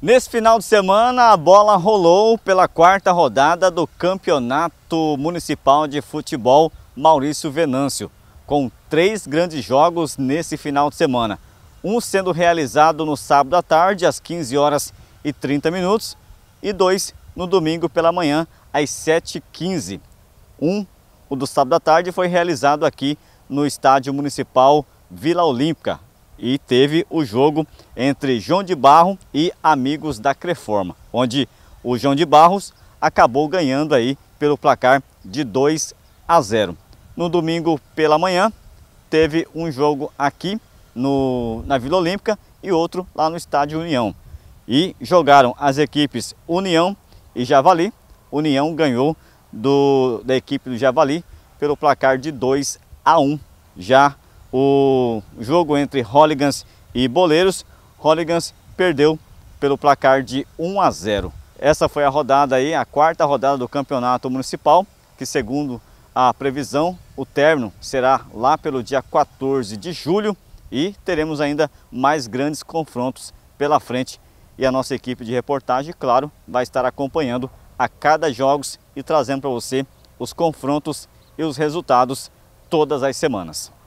Nesse final de semana, a bola rolou pela quarta rodada do Campeonato Municipal de Futebol Maurício Venâncio, com três grandes jogos nesse final de semana. Um sendo realizado no sábado à tarde, às 15 horas e 30 minutos, e dois no domingo pela manhã, às 7h15. Um, o do sábado à tarde, foi realizado aqui no Estádio Municipal Vila Olímpica, e teve o jogo entre João de Barro e Amigos da Creforma, onde o João de Barros acabou ganhando aí pelo placar de 2 a 0. No domingo pela manhã teve um jogo aqui no, na Vila Olímpica e outro lá no Estádio União. E jogaram as equipes União e Javali. União ganhou do, da equipe do Javali pelo placar de 2 a 1. Já o jogo entre Hooligans e Boleiros. Hooligans perdeu pelo placar de 1 a 0. Essa foi a rodada aí, a quarta rodada do Campeonato Municipal, que segundo a previsão, o término será lá pelo dia 14 de julho e teremos ainda mais grandes confrontos pela frente. E a nossa equipe de reportagem, claro, vai estar acompanhando a cada jogos e trazendo para você os confrontos e os resultados todas as semanas.